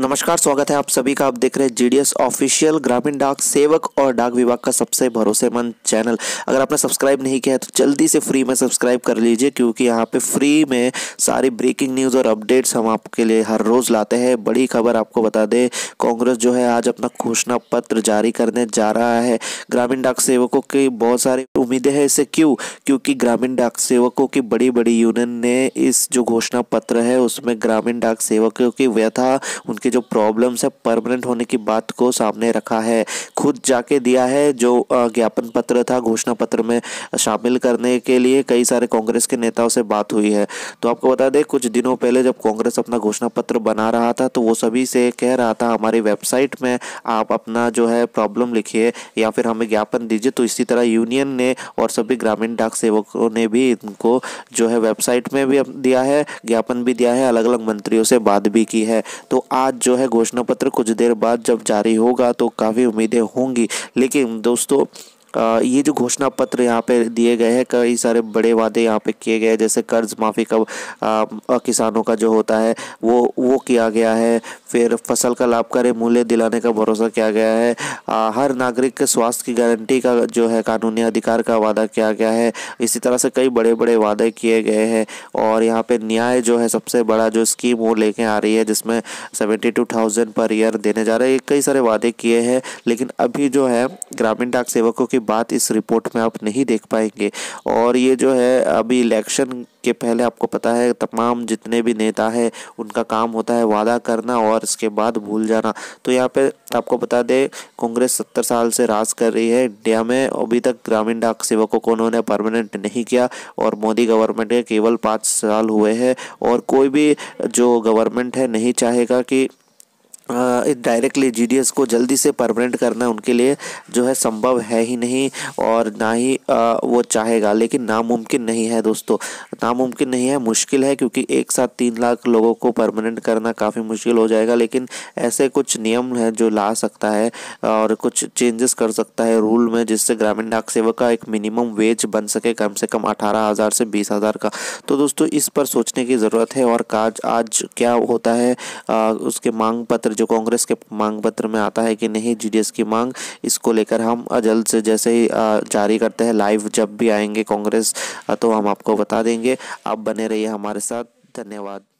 नमस्कार स्वागत है आप सभी का आप देख रहे हैं जीडीएस ऑफिशियल ग्रामीण डाक सेवक और डाक विभाग का सबसे भरोसेमंद चैनल अगर आपने सब्सक्राइब नहीं किया है तो जल्दी से फ्री में सब्सक्राइब कर लीजिए क्योंकि यहाँ पे फ्री में सारी ब्रेकिंग न्यूज़ और अपडेट्स हम आपके लिए हर रोज़ लाते हैं बड़ी खबर आपको बता दें कांग्रेस जो है आज अपना घोषणा पत्र जारी करने जा रहा है ग्रामीण डाक सेवकों की बहुत सारी उम्मीदें हैं इसे क्यों क्योंकि ग्रामीण डाक सेवकों की बड़ी बड़ी यूनियन ने इस जो घोषणा पत्र है उसमें ग्रामीण डाक सेवकों की व्यथा उनके के जो प्रॉब्लम्स है परमानेंट होने की बात को सामने रखा है खुद जाके दिया है जो ज्ञापन पत्र था घोषणा पत्र में शामिल करने के लिए कई सारे कांग्रेस के नेताओं से बात हुई है तो आपको बता दें कुछ दिनों पहले जब कांग्रेस अपना घोषणा पत्र बना रहा था तो वो सभी से कह रहा था हमारी वेबसाइट में आप अपना जो है प्रॉब्लम लिखिए या फिर हमें ज्ञापन दीजिए तो इसी तरह यूनियन ने और सभी ग्रामीण डाक सेवकों ने भी इनको जो है वेबसाइट में भी दिया है ज्ञापन भी दिया है अलग अलग मंत्रियों से बात भी की है तो आज आज जो है घोषणा पत्र कुछ देर बाद जब जारी होगा तो काफ़ी उम्मीदें होंगी लेकिन दोस्तों ये जो घोषणा पत्र यहाँ पे दिए गए हैं कई सारे बड़े वादे यहाँ पे किए गए हैं जैसे कर्ज माफ़ी का आ, किसानों का जो होता है वो वो किया गया है फिर फसल का लाभकारी मूल्य दिलाने का भरोसा किया गया है आ, हर नागरिक के स्वास्थ्य की गारंटी का जो है कानूनी अधिकार का वादा किया गया है इसी तरह से कई बड़े बड़े वादे किए गए हैं और यहाँ पर न्याय जो है सबसे बड़ा जो स्कीम वो लेके आ रही है जिसमें seventy two thousand per year देने जा रहे हैं कई सारे वादे किए हैं लेकिन अभी जो है ग्रामीण डाक सेवकों की की बात इस रिपोर्ट में आप नहीं देख पाएंगे और ये जो है अभी इलेक्शन के पहले आपको पता है तमाम जितने भी नेता है उनका काम होता है वादा करना और इसके बाद भूल जाना तो यहाँ पे आपको बता दें कांग्रेस सत्तर साल से राज कर रही है इंडिया में अभी तक ग्रामीण डाक सेवकों को उन्होंने परमानेंट नहीं किया और मोदी गवर्नमेंट के केवल पाँच साल हुए हैं और कोई भी जो गवर्नमेंट है नहीं चाहेगा कि डायरेक्टली जीडीएस को जल्दी से परमानेंट करना उनके लिए जो है संभव है ही नहीं और ना ही वो चाहेगा लेकिन नामुमकिन नहीं है दोस्तों नामुमकिन नहीं है मुश्किल है क्योंकि एक साथ तीन लाख लोगों को परमानेंट करना काफ़ी मुश्किल हो जाएगा लेकिन ऐसे कुछ नियम है जो ला सकता है और कुछ चेंजेस कर सकता है रूल में जिससे ग्रामीण डाक सेवा का एक मिनिमम वेज बन सके कम से कम अठारह हज़ार से बीस हज़ार का तो दोस्तों इस पर सोचने की ज़रूरत है और काज आज क्या होता है आ, उसके मांग पत्र जो कांग्रेस के मांग पत्र में आता है कि नहीं जीडीएस की मांग इसको लेकर हम जल्द से जैसे ही जारी करते हैं लाइव जब भी आएंगे कांग्रेस तो हम आपको बता देंगे आप बने रहिए हमारे साथ धन्यवाद